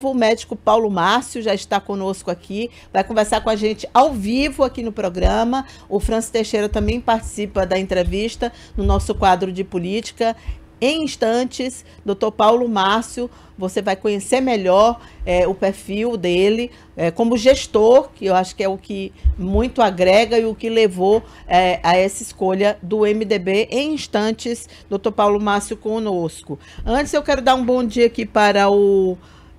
O médico Paulo Márcio já está conosco aqui, vai conversar com a gente ao vivo aqui no programa. O Francis Teixeira também participa da entrevista no nosso quadro de política. Em instantes, Dr. Paulo Márcio, você vai conhecer melhor é, o perfil dele é, como gestor, que eu acho que é o que muito agrega e o que levou é, a essa escolha do MDB. Em instantes, Dr. Paulo Márcio conosco. Antes, eu quero dar um bom dia aqui para o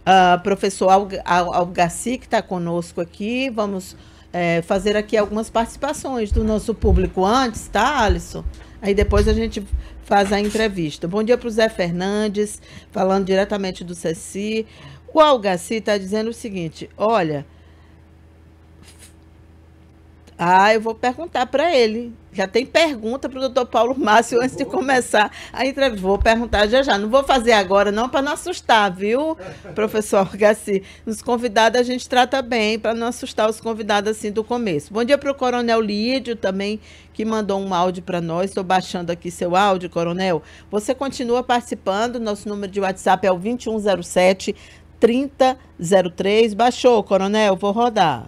uh, professor Al Al que está conosco aqui. Vamos é, fazer aqui algumas participações do nosso público antes, tá, Alisson? Aí depois a gente faz a entrevista. Bom dia para o Zé Fernandes, falando diretamente do Ceci. O Algaci está dizendo o seguinte: olha. Ah, eu vou perguntar para ele. Já tem pergunta para o doutor Paulo Márcio antes de começar a entrevista. Vou perguntar já já. Não vou fazer agora, não, para não assustar, viu, professor Gassi? Nos convidados a gente trata bem, para não assustar os convidados assim do começo. Bom dia para o Coronel Lídio também, que mandou um áudio para nós. Estou baixando aqui seu áudio, Coronel. Você continua participando. Nosso número de WhatsApp é o 2107 3003. Baixou, Coronel? Vou rodar.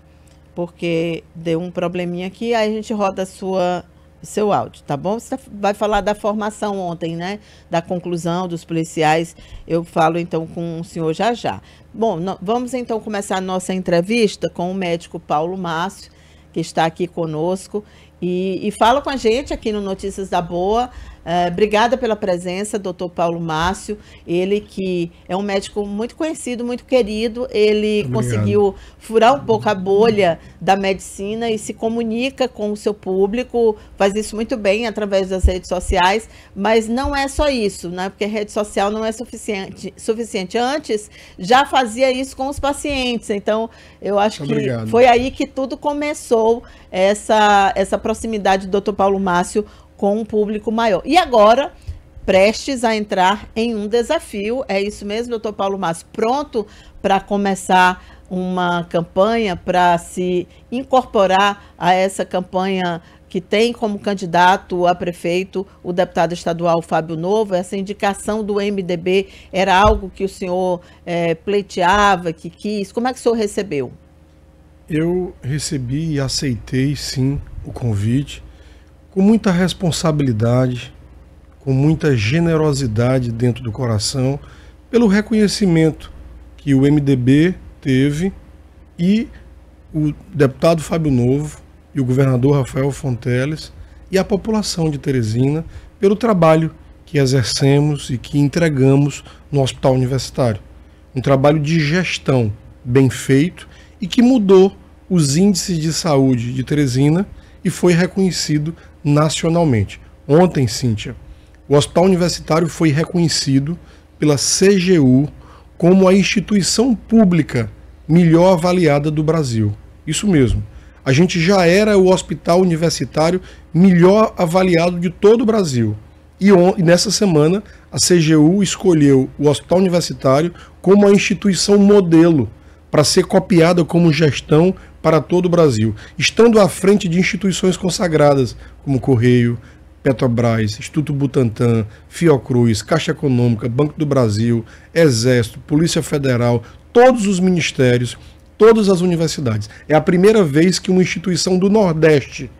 porque deu um probleminha aqui, aí a gente roda sua seu áudio, tá bom? Você vai falar da formação ontem, né? Da conclusão dos policiais. Eu falo então com o senhor já já. Bom, no, vamos então começar a nossa entrevista com o médico Paulo Márcio, que está aqui conosco e, e fala com a gente aqui no Notícias da Boa ah, obrigada pela presença, doutor Paulo Márcio. Ele que é um médico muito conhecido, muito querido. Ele Obrigado. conseguiu furar um pouco a bolha da medicina e se comunica com o seu público. Faz isso muito bem através das redes sociais. Mas não é só isso, né? Porque rede social não é suficiente. suficiente. Antes já fazia isso com os pacientes. Então eu acho Obrigado. que foi aí que tudo começou essa essa proximidade do doutor Paulo Márcio com um público maior. E agora, prestes a entrar em um desafio, é isso mesmo, doutor Paulo Mas pronto para começar uma campanha, para se incorporar a essa campanha que tem como candidato a prefeito o deputado estadual Fábio Novo. Essa indicação do MDB era algo que o senhor é, pleiteava, que quis. Como é que o senhor recebeu? Eu recebi e aceitei, sim, o convite com muita responsabilidade, com muita generosidade dentro do coração, pelo reconhecimento que o MDB teve e o deputado Fábio Novo e o governador Rafael Fonteles e a população de Teresina pelo trabalho que exercemos e que entregamos no hospital universitário. Um trabalho de gestão bem feito e que mudou os índices de saúde de Teresina e foi reconhecido nacionalmente. Ontem, Cíntia, o Hospital Universitário foi reconhecido pela CGU como a instituição pública melhor avaliada do Brasil. Isso mesmo. A gente já era o hospital universitário melhor avaliado de todo o Brasil. E, e nessa semana, a CGU escolheu o Hospital Universitário como a instituição modelo para ser copiada como gestão para todo o Brasil, estando à frente de instituições consagradas como Correio, Petrobras, Instituto Butantan, Fiocruz, Caixa Econômica, Banco do Brasil, Exército, Polícia Federal, todos os ministérios, todas as universidades. É a primeira vez que uma instituição do Nordeste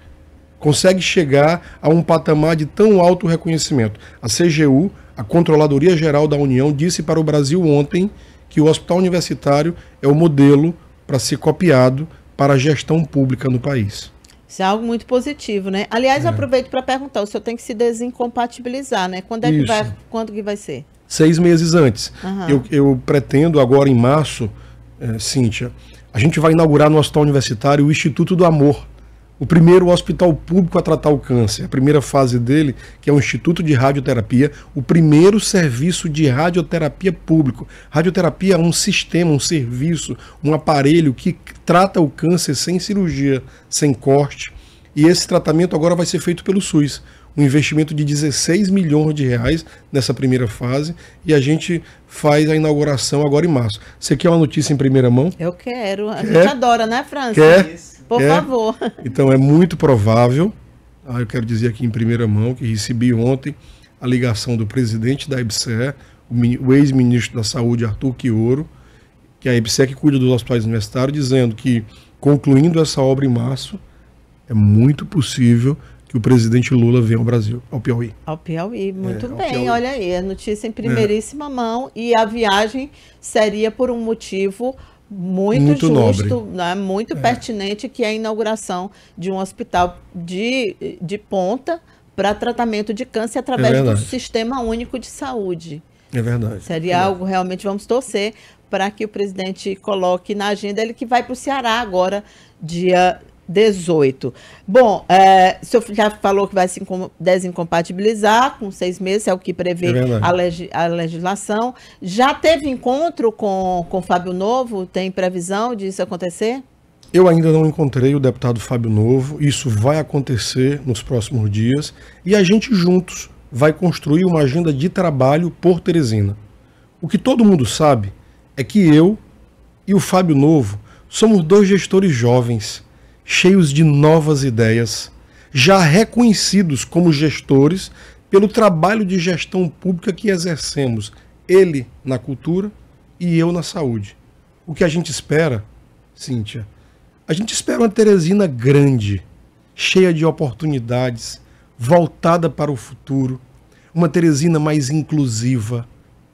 consegue chegar a um patamar de tão alto reconhecimento. A CGU, a Controladoria Geral da União, disse para o Brasil ontem que o hospital universitário é o modelo para ser copiado para a gestão pública no país. Isso é algo muito positivo, né? Aliás, é. aproveito para perguntar, o senhor tem que se desincompatibilizar, né? Quando é que vai, quando que vai ser? Seis meses antes. Uhum. Eu, eu, pretendo agora em março, é, Cíntia, a gente vai inaugurar no Hospital Universitário o Instituto do Amor, o primeiro, hospital público a tratar o câncer. A primeira fase dele, que é o Instituto de Radioterapia, o primeiro serviço de radioterapia público. Radioterapia é um sistema, um serviço, um aparelho que trata o câncer sem cirurgia, sem corte. E esse tratamento agora vai ser feito pelo SUS. Um investimento de 16 milhões de reais nessa primeira fase e a gente faz a inauguração agora em março. Você quer uma notícia em primeira mão? Eu quero. A quer? gente adora, né, Francis? Quer? Isso. Por é. favor. Então é muito provável, tá? eu quero dizer aqui em primeira mão, que recebi ontem a ligação do presidente da Ibce, o ex-ministro da Saúde, Arthur Quioro, que é a Ibce que cuida dos hospitais universitários, dizendo que, concluindo essa obra em março, é muito possível que o presidente Lula venha ao Brasil, ao Piauí. Ao Piauí, muito é, bem, Piauí. olha aí, a notícia em primeiríssima é. mão e a viagem seria por um motivo muito, muito justo, nobre. Né, muito é. pertinente, que é a inauguração de um hospital de, de ponta para tratamento de câncer através é do Sistema Único de Saúde. É verdade. Seria é. algo realmente, vamos torcer para que o presidente coloque na agenda. Ele que vai para o Ceará agora, dia 18. Bom, é, o senhor já falou que vai se desincompatibilizar com seis meses, é o que prevê é a, leg a, legislação. Já teve encontro com, com Fábio Novo? Tem previsão disso acontecer? Eu ainda não encontrei o deputado Fábio Novo. Isso vai acontecer nos próximos dias. E a gente juntos vai construir uma agenda de trabalho por Teresina. O que todo mundo sabe é que eu e o Fábio Novo somos dois gestores jovens cheios de novas ideias, já reconhecidos como gestores pelo trabalho de gestão pública que exercemos, ele na cultura e eu na saúde. O que a gente espera, Cíntia? A gente espera uma Teresina grande, cheia de oportunidades, voltada para o futuro, uma Teresina mais inclusiva,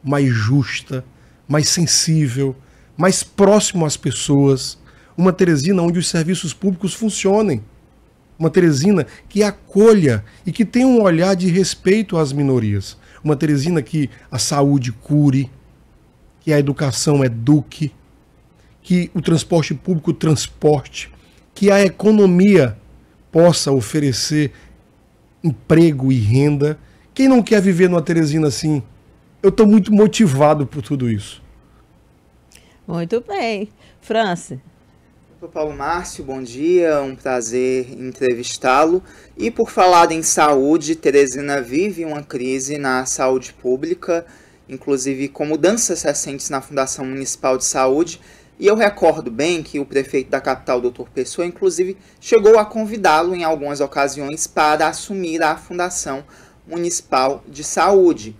mais justa, mais sensível, mais próximo às pessoas, uma Teresina onde os serviços públicos funcionem, uma Teresina que acolha e que tenha um olhar de respeito às minorias, uma Teresina que a saúde cure, que a educação eduque, que o transporte público transporte, que a economia possa oferecer emprego e renda. Quem não quer viver numa Teresina assim? Eu estou muito motivado por tudo isso. Muito bem. França, Dr. Paulo Márcio, bom dia, um prazer entrevistá-lo. E por falar em saúde, Teresina vive uma crise na saúde pública, inclusive com mudanças recentes na Fundação Municipal de Saúde. E eu recordo bem que o prefeito da capital, doutor Pessoa, inclusive chegou a convidá-lo em algumas ocasiões para assumir a Fundação Municipal de Saúde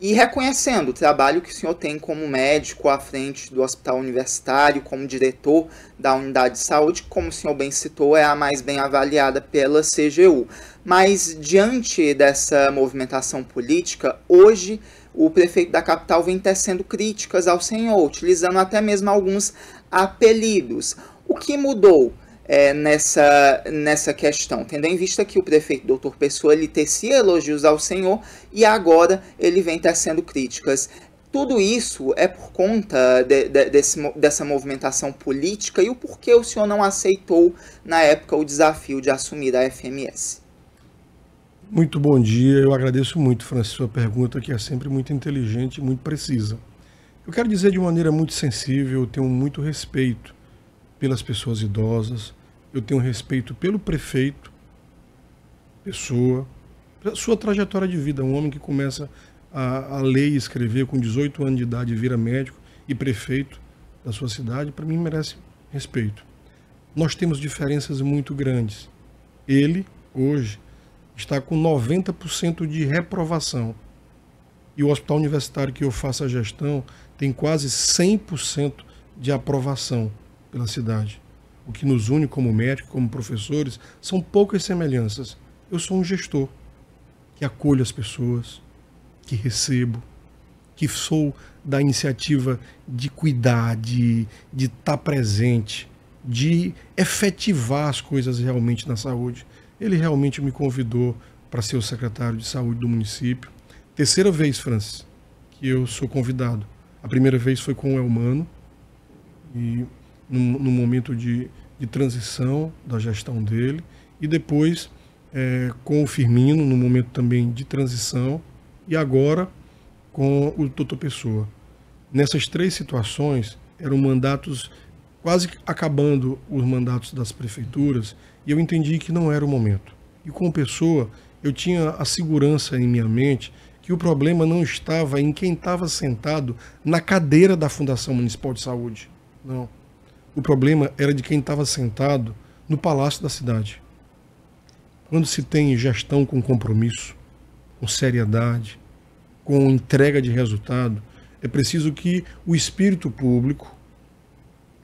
e reconhecendo o trabalho que o senhor tem como médico à frente do Hospital Universitário, como diretor da unidade de saúde, como o senhor bem citou, é a mais bem avaliada pela CGU. Mas, diante dessa movimentação política, hoje o prefeito da capital vem tecendo críticas ao senhor, utilizando até mesmo alguns apelidos. O que mudou? é, nessa, nessa questão, tendo em vista que o prefeito doutor Pessoa ele tecia elogios ao senhor e agora ele vem tecendo críticas tudo isso é por conta de, de, desse, dessa movimentação política e o porquê o senhor não aceitou, na época, o desafio de assumir a FMS? Muito bom dia, eu agradeço muito, Francisco, sua pergunta, que é sempre muito inteligente e muito precisa. Eu quero dizer de maneira muito sensível, eu tenho muito respeito pelas pessoas idosas, eu tenho respeito pelo prefeito, pessoa, sua trajetória de vida. Um homem que começa a, a ler e escrever com 18 anos de idade e vira médico e prefeito da sua cidade, para mim merece respeito. Nós temos diferenças muito grandes. Ele, hoje, está com 90% de reprovação. E o hospital universitário que eu faço a gestão tem quase 100% de aprovação pela cidade o que nos une como médicos, como professores, são poucas semelhanças. Eu sou um gestor que acolho as pessoas, que recebo, que sou da iniciativa de cuidar, de estar tá presente, de efetivar as coisas realmente na saúde. Ele realmente me convidou para ser o secretário de saúde do município. Terceira vez, Francis, que eu sou convidado. A primeira vez foi com o Elmano, e no, no momento de, de transição da gestão dele e depois é, com o Firmino no momento também de transição e agora com o Doutor Pessoa. Nessas três situações eram mandatos quase acabando os mandatos das prefeituras e eu entendi que não era o momento. E com Pessoa eu tinha a segurança em minha mente que o problema não estava em quem estava sentado na cadeira da Fundação Municipal de Saúde. Não o problema era de quem estava sentado no palácio da cidade. Quando se tem gestão com compromisso, com seriedade, com entrega de resultado, é preciso que o espírito público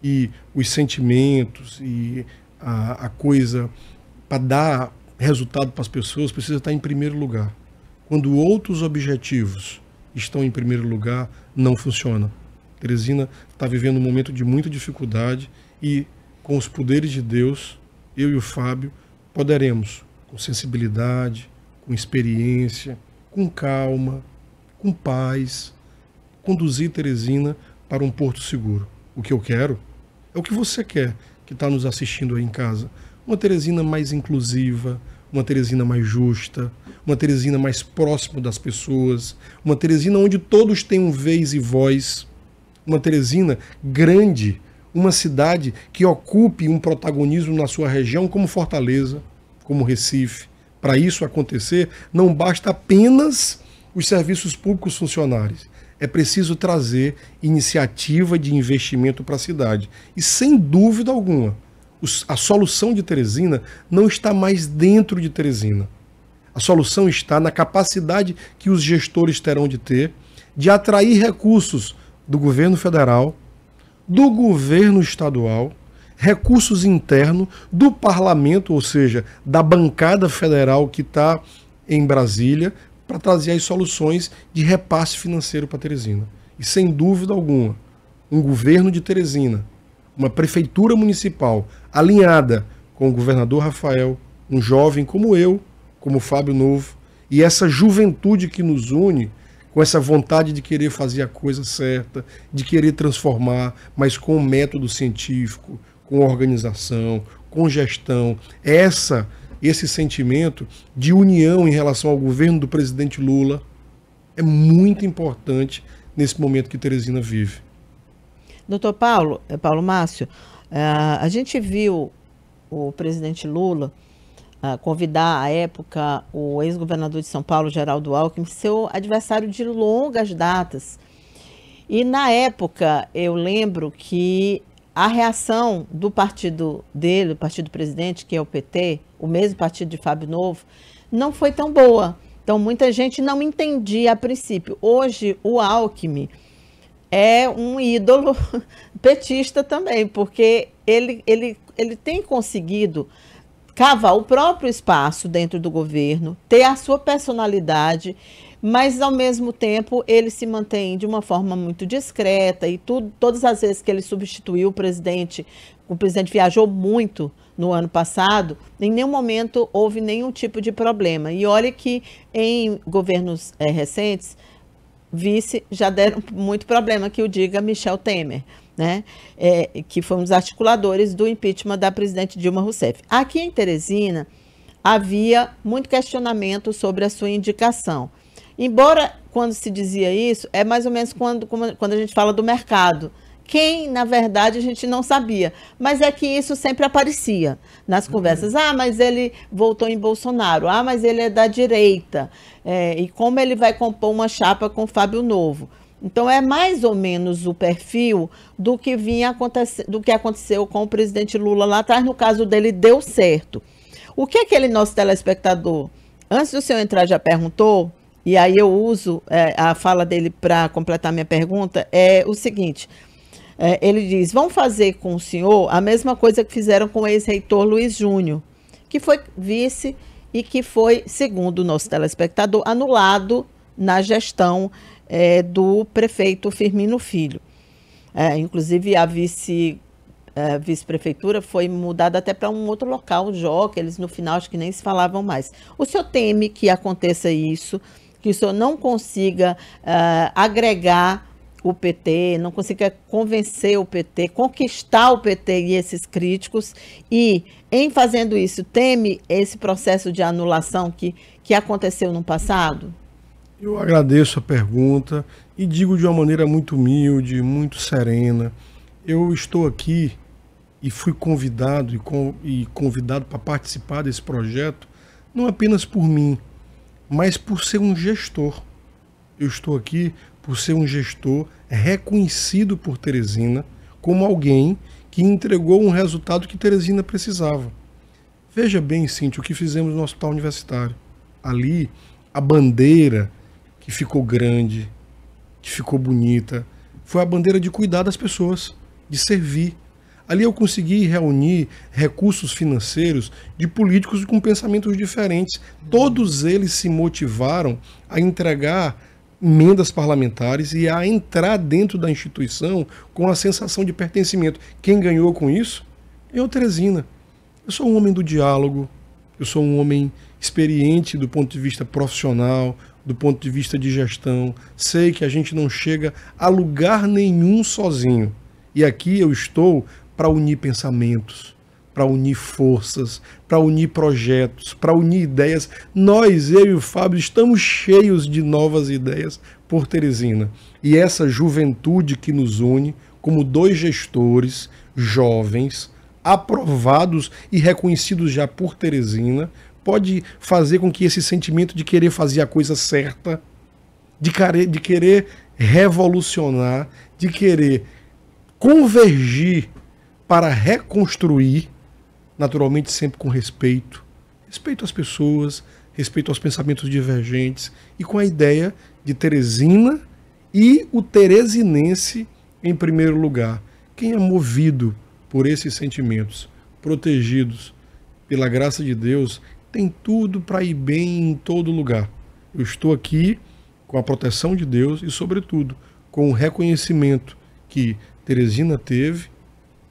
e os sentimentos e a, a coisa para dar resultado para as pessoas precisa estar tá em primeiro lugar. Quando outros objetivos estão em primeiro lugar, não funciona. Teresina está vivendo um momento de muita dificuldade e, com os poderes de Deus, eu e o Fábio poderemos, com sensibilidade, com experiência, com calma, com paz, conduzir Teresina para um porto seguro. O que eu quero é o que você quer que está nos assistindo aí em casa. Uma Teresina mais inclusiva, uma Teresina mais justa, uma Teresina mais próximo das pessoas, uma Teresina onde todos têm um vez e voz, uma Teresina grande, uma cidade que ocupe um protagonismo na sua região, como Fortaleza, como Recife. Para isso acontecer, não basta apenas os serviços públicos funcionários. É preciso trazer iniciativa de investimento para a cidade. E sem dúvida alguma, a solução de Teresina não está mais dentro de Teresina. A solução está na capacidade que os gestores terão de ter de atrair recursos do governo federal, do governo estadual, recursos internos, do parlamento, ou seja, da bancada federal que está em Brasília, para trazer as soluções de repasse financeiro para Teresina. E sem dúvida alguma, um governo de Teresina, uma prefeitura municipal alinhada com o governador Rafael, um jovem como eu, como Fábio Novo, e essa juventude que nos une com essa vontade de querer fazer a coisa certa, de querer transformar, mas com método científico, com organização, com gestão. Essa, esse sentimento de união em relação ao governo do presidente Lula é muito importante nesse momento que Teresina vive. Doutor Paulo, eh, Paulo Márcio, eh, a gente viu o presidente Lula uh, convidar à época o ex-governador de São Paulo, Geraldo Alckmin, seu adversário de longas datas. E na época, eu lembro que a reação do partido dele, o partido presidente, que é o PT, o mesmo partido de Fábio Novo, não foi tão boa. Então, muita gente não entendia a princípio. Hoje, o Alckmin é um ídolo petista também, porque ele, ele, ele tem conseguido cavar o próprio espaço dentro do governo, ter a sua personalidade, mas ao mesmo tempo ele se mantém de uma forma muito discreta e tudo, todas as vezes que ele substituiu o presidente, o presidente viajou muito no ano passado, em nenhum momento houve nenhum tipo de problema. E olha que em governos é, recentes, vice já deram muito problema que o diga Michel Temer né? É, que foram os articuladores do impeachment da presidente Dilma Rousseff. Aqui em Teresina, havia muito questionamento sobre a sua indicação. Embora, quando se dizia isso, é mais ou menos quando, quando a gente fala do mercado. Quem, na verdade, a gente não sabia. Mas é que isso sempre aparecia nas uhum. conversas. Uhum. Ah, mas ele voltou em Bolsonaro. Ah, mas ele é da direita. É, e como ele vai compor uma chapa com Fábio Novo? Então é mais ou menos o perfil do que vinha acontecer, do que aconteceu com o presidente Lula lá atrás, no caso dele deu certo. O que é aquele nosso telespectador, antes do senhor entrar, já perguntou, e aí eu uso é, a fala dele para completar minha pergunta, é o seguinte. É, ele diz: vão fazer com o senhor a mesma coisa que fizeram com o ex-reitor Luiz Júnior, que foi vice e que foi, segundo o nosso telespectador, anulado na gestão é, do prefeito Firmino Filho. É, inclusive, a vice a é, vice-prefeitura foi mudada até para um outro local, o Joca, eles no final acho que nem se falavam mais. O senhor teme que aconteça isso, que o senhor não consiga uh, agregar o PT, não consiga convencer o PT, conquistar o PT e esses críticos, e em fazendo isso, teme esse processo de anulação que, que aconteceu no passado? Eu agradeço a pergunta e digo de uma maneira muito humilde, muito serena. Eu estou aqui e fui convidado e convidado para participar desse projeto não apenas por mim, mas por ser um gestor. Eu estou aqui por ser um gestor reconhecido por Teresina como alguém que entregou um resultado que Teresina precisava. Veja bem, Cintia, o que fizemos no hospital universitário. Ali, a bandeira que ficou grande, que ficou bonita, foi a bandeira de cuidar das pessoas, de servir. Ali eu consegui reunir recursos financeiros de políticos com pensamentos diferentes. Todos eles se motivaram a entregar emendas parlamentares e a entrar dentro da instituição com a sensação de pertencimento. Quem ganhou com isso? Eu, Teresina. Eu sou um homem do diálogo, eu sou um homem experiente do ponto de vista profissional, do ponto de vista de gestão. Sei que a gente não chega a lugar nenhum sozinho. E aqui eu estou para unir pensamentos, para unir forças, para unir projetos, para unir ideias. Nós, eu e o Fábio, estamos cheios de novas ideias por Teresina. E essa juventude que nos une, como dois gestores jovens, aprovados e reconhecidos já por Teresina, pode fazer com que esse sentimento de querer fazer a coisa certa, de, de querer revolucionar, de querer convergir para reconstruir, naturalmente sempre com respeito, respeito às pessoas, respeito aos pensamentos divergentes e com a ideia de Teresina e o teresinense em primeiro lugar. Quem é movido por esses sentimentos, protegidos pela graça de Deus, tem tudo para ir bem em todo lugar. Eu estou aqui com a proteção de Deus e, sobretudo, com o reconhecimento que Teresina teve,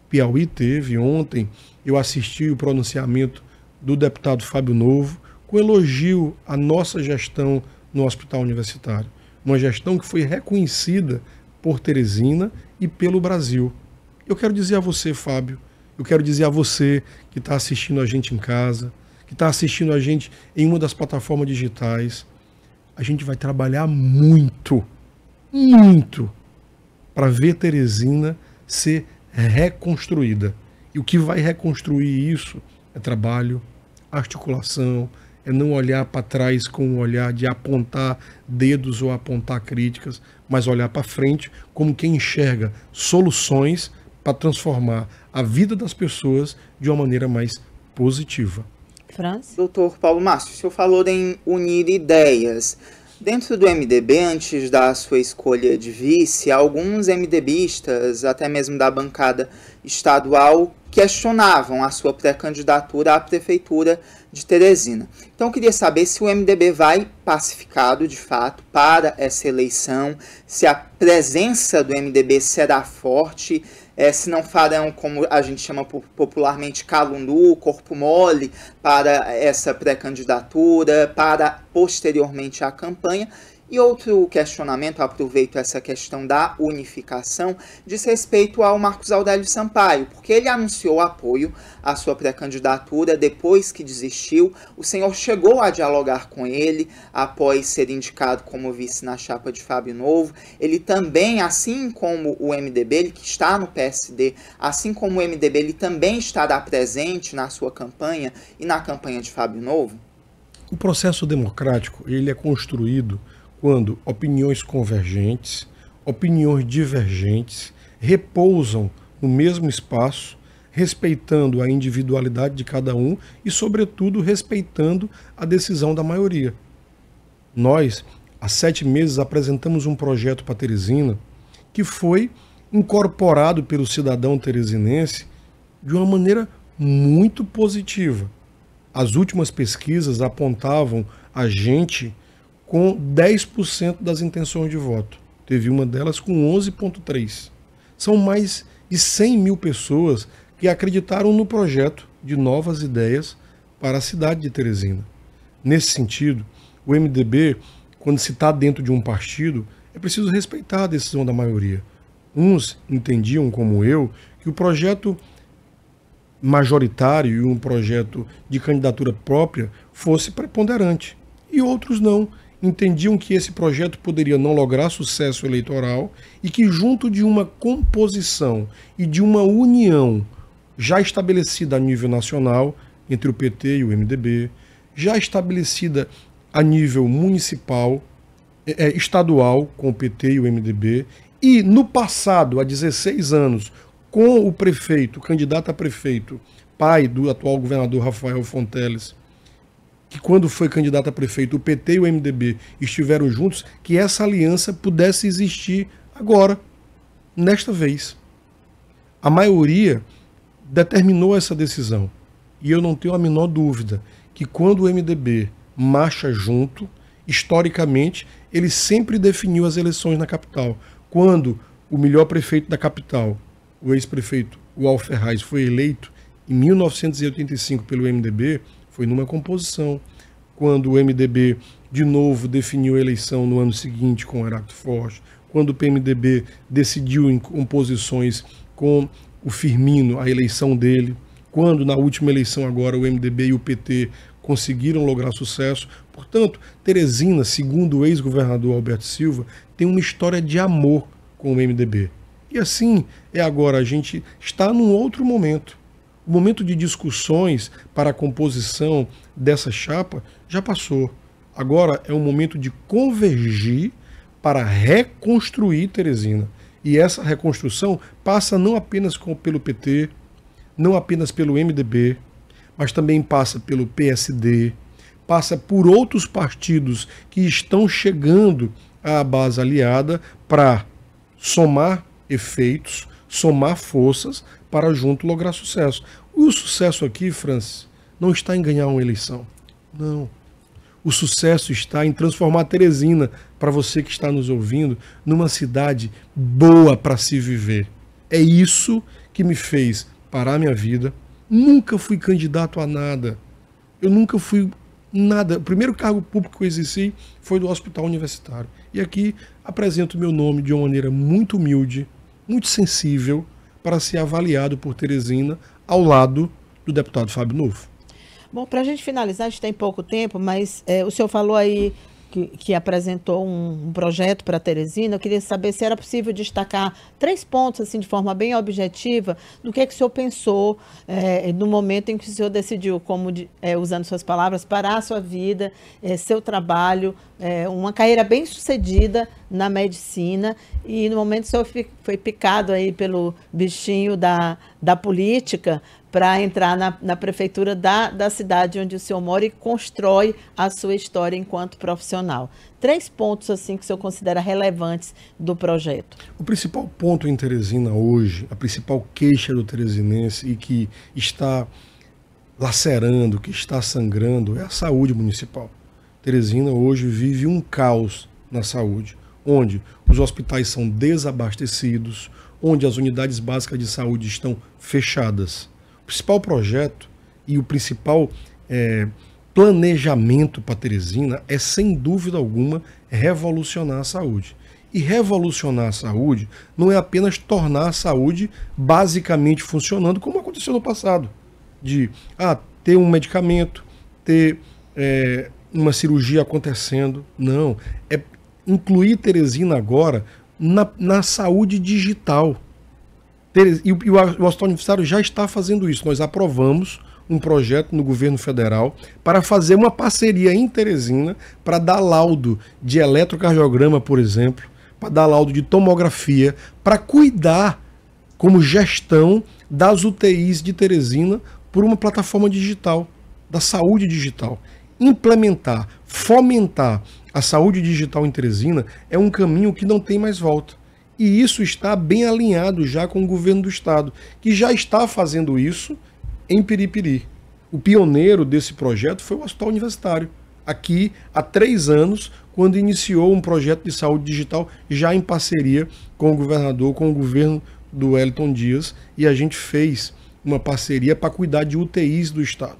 Piauí teve ontem. Eu assisti o pronunciamento do deputado Fábio Novo com elogio à nossa gestão no hospital universitário. Uma gestão que foi reconhecida por Teresina e pelo Brasil. Eu quero dizer a você, Fábio, eu quero dizer a você que está assistindo a gente em casa, que está assistindo a gente em uma das plataformas digitais, a gente vai trabalhar muito, muito, para ver Teresina ser reconstruída. E o que vai reconstruir isso é trabalho, articulação, é não olhar para trás com um olhar de apontar dedos ou apontar críticas, mas olhar para frente como quem enxerga soluções para transformar a vida das pessoas de uma maneira mais positiva. França? Doutor Paulo Márcio, o senhor falou em unir ideias. Dentro do MDB, antes da sua escolha de vice, alguns MDBistas, até mesmo da bancada estadual, questionavam a sua pré-candidatura à prefeitura de Teresina. Então, eu queria saber se o MDB vai pacificado, de fato, para essa eleição, se a presença do MDB será forte é, se não farão, é como a gente chama popularmente, calundu, corpo mole para essa pré-candidatura, para posteriormente a campanha, e outro questionamento, aproveito essa questão da unificação, diz respeito ao Marcos Aurélio Sampaio, porque ele anunciou apoio à sua pré-candidatura depois que desistiu. O senhor chegou a dialogar com ele após ser indicado como vice na chapa de Fábio Novo. Ele também, assim como o MDB, ele que está no PSD, assim como o MDB, ele também estará presente na sua campanha e na campanha de Fábio Novo? O processo democrático, ele é construído quando opiniões convergentes, opiniões divergentes repousam no mesmo espaço, respeitando a individualidade de cada um e, sobretudo, respeitando a decisão da maioria. Nós, há sete meses, apresentamos um projeto para Teresina que foi incorporado pelo cidadão teresinense de uma maneira muito positiva. As últimas pesquisas apontavam a gente com 10% das intenções de voto. Teve uma delas com 11,3%. São mais de 100 mil pessoas que acreditaram no projeto de novas ideias para a cidade de Teresina. Nesse sentido, o MDB, quando se está dentro de um partido, é preciso respeitar a decisão da maioria. Uns entendiam, como eu, que o projeto majoritário e um projeto de candidatura própria fosse preponderante, e outros não, entendiam que esse projeto poderia não lograr sucesso eleitoral e que, junto de uma composição e de uma união já estabelecida a nível nacional entre o PT e o MDB, já estabelecida a nível municipal, é, é estadual, com o PT e o MDB, e no passado, há 16 anos, com o prefeito, candidato a prefeito, pai do atual governador Rafael Fonteles, que quando foi candidato a prefeito, o PT e o MDB estiveram juntos, que essa aliança pudesse existir agora, nesta vez. A maioria determinou essa decisão. E eu não tenho a menor dúvida que quando o MDB marcha junto, historicamente, ele sempre definiu as eleições na capital. Quando o melhor prefeito da capital, o ex-prefeito Wal Ferraz, foi eleito em 1985 pelo MDB, foi numa composição. Quando o MDB de novo definiu a eleição no ano seguinte com Heráclito Forte, quando o PMDB decidiu em composições com o Firmino a eleição dele, quando na última eleição agora o MDB e o PT conseguiram lograr sucesso. Portanto, Teresina, segundo o ex-governador Alberto Silva, tem uma história de amor com o MDB. E assim é agora, a gente está num outro momento. O momento de discussões para a composição dessa chapa já passou. Agora é um momento de convergir para reconstruir Teresina. E essa reconstrução passa não apenas com, pelo PT, não apenas pelo MDB, mas também passa pelo PSD, passa por outros partidos que estão chegando à base aliada para somar efeitos, somar forças para junto lograr sucesso. O sucesso aqui, Francis, não está em ganhar uma eleição. Não. O sucesso está em transformar Teresina, para você que está nos ouvindo, numa cidade boa para se viver. É isso que me fez parar minha vida. Nunca fui candidato a nada. Eu nunca fui nada. O primeiro cargo público que eu exerci foi do hospital universitário. E aqui apresento meu nome de uma maneira muito humilde, muito sensível, para ser avaliado por Teresina ao lado do deputado Fábio Novo. Bom, para a gente finalizar, a gente tem pouco tempo, mas é, o senhor falou aí que, que apresentou um, um projeto para Teresina, eu queria saber se era possível destacar três pontos, assim, de forma bem objetiva, do que, é que o senhor pensou é, no momento em que o senhor decidiu, como de, é, usando suas palavras, parar a sua vida, eh, seu trabalho, uma carreira bem sucedida na medicina, e no momento o senhor foi picado aí pelo bichinho da, da política, para entrar na, na prefeitura da, da cidade onde o senhor mora e constrói a sua história enquanto profissional. Três pontos assim que o senhor considera relevantes do projeto. O principal ponto em Teresina hoje, a principal queixa do teresinense e que está lacerando, que está sangrando, é a saúde municipal. Teresina hoje vive um caos na saúde, onde os hospitais são desabastecidos, onde as unidades básicas de saúde estão fechadas principal projeto e o principal é, planejamento para Teresina é, sem dúvida alguma, revolucionar a saúde. E revolucionar a saúde não é apenas tornar a saúde basicamente funcionando, como aconteceu no passado, de ah, ter um medicamento, ter é, uma cirurgia acontecendo. Não, é incluir Teresina agora na, na saúde digital. E o Hospital Universitário já está fazendo isso. Nós aprovamos um projeto no governo federal para fazer uma parceria em Teresina para dar laudo de eletrocardiograma, por exemplo, para dar laudo de tomografia, para cuidar como gestão das UTIs de Teresina por uma plataforma digital, da saúde digital. Implementar, fomentar a saúde digital em Teresina é um caminho que não tem mais volta. E isso está bem alinhado já com o governo do estado, que já está fazendo isso em Piripiri. O pioneiro desse projeto foi o Hospital Universitário, aqui há três anos, quando iniciou um projeto de saúde digital já em parceria com o governador, com o governo do Wellington Dias, e a gente fez uma parceria para cuidar de UTIs do Estado.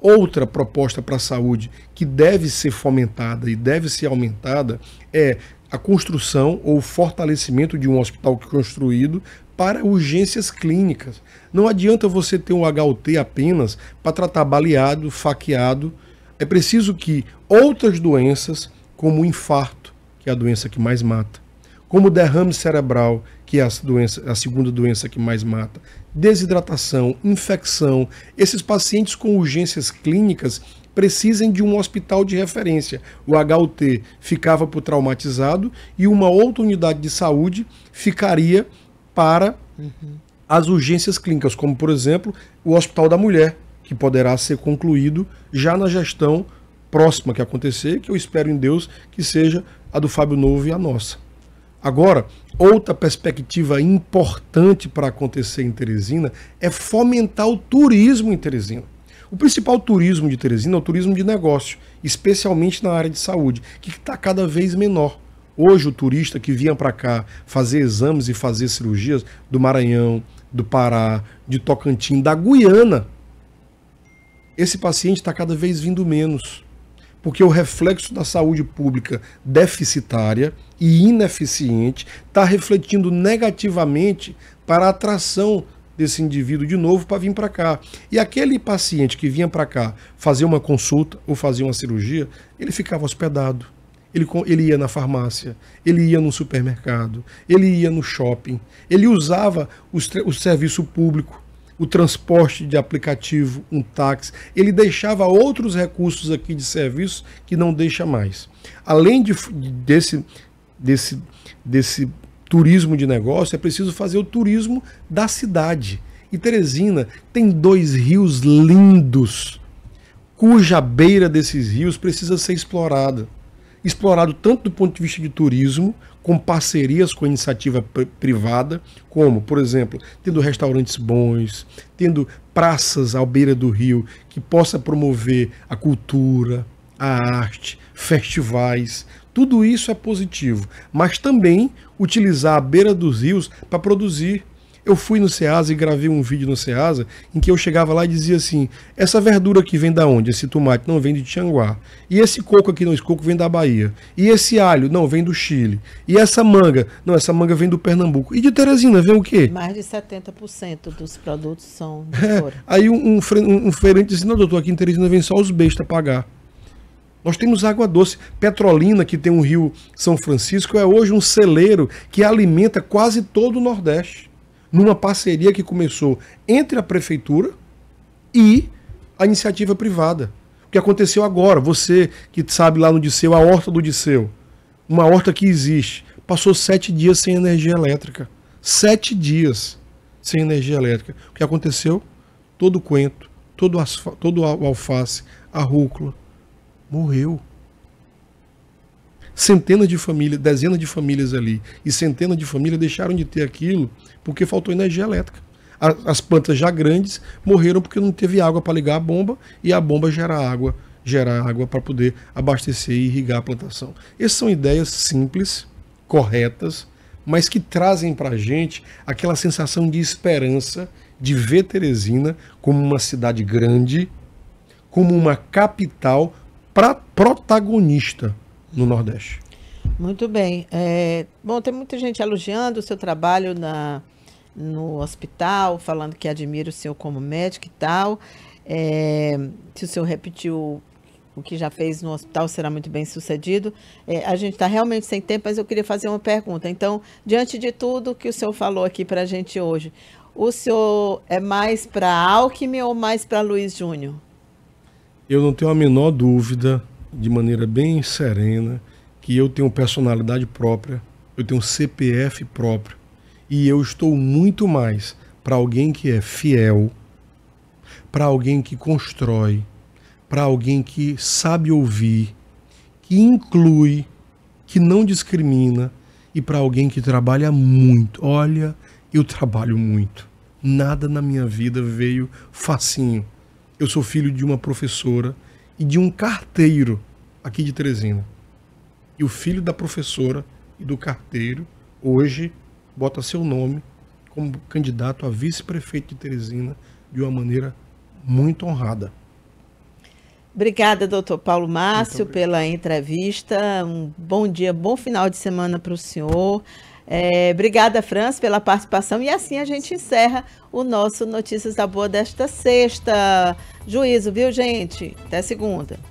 Outra proposta para a saúde que deve ser fomentada e deve ser aumentada é a construção ou fortalecimento de um hospital construído para urgências clínicas. Não adianta você ter um HUT apenas para tratar baleado, faqueado. É preciso que outras doenças, como o infarto, que é a doença que mais mata, como derrame cerebral, que é a, doença, a segunda doença que mais mata, desidratação, infecção, esses pacientes com urgências clínicas precisem de um hospital de referência. O HUT ficava para o traumatizado e uma outra unidade de saúde ficaria para uhum. as urgências clínicas, como por exemplo o Hospital da Mulher, que poderá ser concluído já na gestão próxima que acontecer, que eu espero em Deus que seja a do Fábio Novo e a nossa. Agora, outra perspectiva importante para acontecer em Teresina é fomentar o turismo em Teresina. O principal turismo de Teresina é o turismo de negócio, especialmente na área de saúde, que está cada vez menor. Hoje, o turista que vinha para cá fazer exames e fazer cirurgias do Maranhão, do Pará, de Tocantins, da Guiana, esse paciente está cada vez vindo menos. Porque o reflexo da saúde pública deficitária e ineficiente está refletindo negativamente para a atração desse indivíduo de novo para vir para cá. E aquele paciente que vinha para cá fazer uma consulta ou fazer uma cirurgia, ele ficava hospedado. Ele, ele ia na farmácia, ele ia no supermercado, ele ia no shopping, ele usava os, o serviço público, o transporte de aplicativo, um táxi, ele deixava outros recursos aqui de serviço que não deixa mais. Além de, desse, desse, desse turismo de negócio, é preciso fazer o turismo da cidade. E Teresina tem dois rios lindos, cuja beira desses rios precisa ser explorada. Explorado tanto do ponto de vista de turismo, com parcerias com a iniciativa privada, como, por exemplo, tendo restaurantes bons, tendo praças à beira do rio que possa promover a cultura, a arte, festivais. Tudo isso é positivo, mas também utilizar a beira dos rios para produzir. Eu fui no Ceasa e gravei um vídeo no Ceasa em que eu chegava lá e dizia assim: essa verdura aqui vem da onde? Esse tomate não vem de Tianguá. E esse coco aqui, não, esse coco vem da Bahia. E esse alho, não, vem do Chile. E essa manga, não, essa manga vem do Pernambuco. E de Teresina, vem o quê? Mais de 70% dos produtos são de é, Aí um, um, um, feirante disse: não, doutor, aqui em Teresina vem só os bestas pagar. Nós temos água doce. Petrolina, que tem um rio São Francisco, é hoje um celeiro que alimenta quase todo o Nordeste. Numa parceria que começou entre a prefeitura e a iniciativa privada. O que aconteceu agora? Você que sabe lá no Disseu, a horta do Disseu, uma horta que existe, passou sete dias sem energia elétrica. Sete dias sem energia elétrica. O que aconteceu? Todo o coento, todo, asfa, todo o alface, a rúcula, morreu. Centenas de famílias, dezenas de famílias ali e centenas de famílias deixaram de ter aquilo porque faltou energia elétrica. As plantas já grandes morreram porque não teve água para ligar a bomba e a bomba gera água, gera água para poder abastecer e irrigar a plantação. Essas são ideias simples, corretas, mas que trazem para a gente aquela sensação de esperança de ver Teresina como uma cidade grande, como uma capital pra, protagonista no Nordeste. Muito bem. É, bom, tem muita gente elogiando o seu trabalho na, no hospital, falando que admira o senhor como médico e tal. É, se o senhor repetiu o que já fez no hospital será muito bem sucedido. É, a gente está realmente sem tempo, mas eu queria fazer uma pergunta. Então, diante de tudo que o senhor falou aqui para a gente hoje, o senhor é mais para Alckmin ou mais para Luiz Júnior? eu não tenho a menor dúvida, de maneira bem serena, que eu tenho personalidade própria, eu tenho CPF próprio e eu estou muito mais para alguém que é fiel, para alguém que constrói, para alguém que sabe ouvir, que inclui, que não discrimina e para alguém que trabalha muito. Olha, eu trabalho muito. Nada na minha vida veio facinho. Eu sou filho de uma professora e de um carteiro aqui de Teresina. E o filho da professora e do carteiro hoje bota seu nome como candidato a vice-prefeito de Teresina de uma maneira muito honrada. Obrigada, doutor Paulo Márcio, pela entrevista. Um bom dia, bom final de semana para o senhor. É, obrigada, Franz, pela participação. E assim a gente encerra o nosso Notícias da Boa desta sexta. Juízo, viu, gente? Até segunda.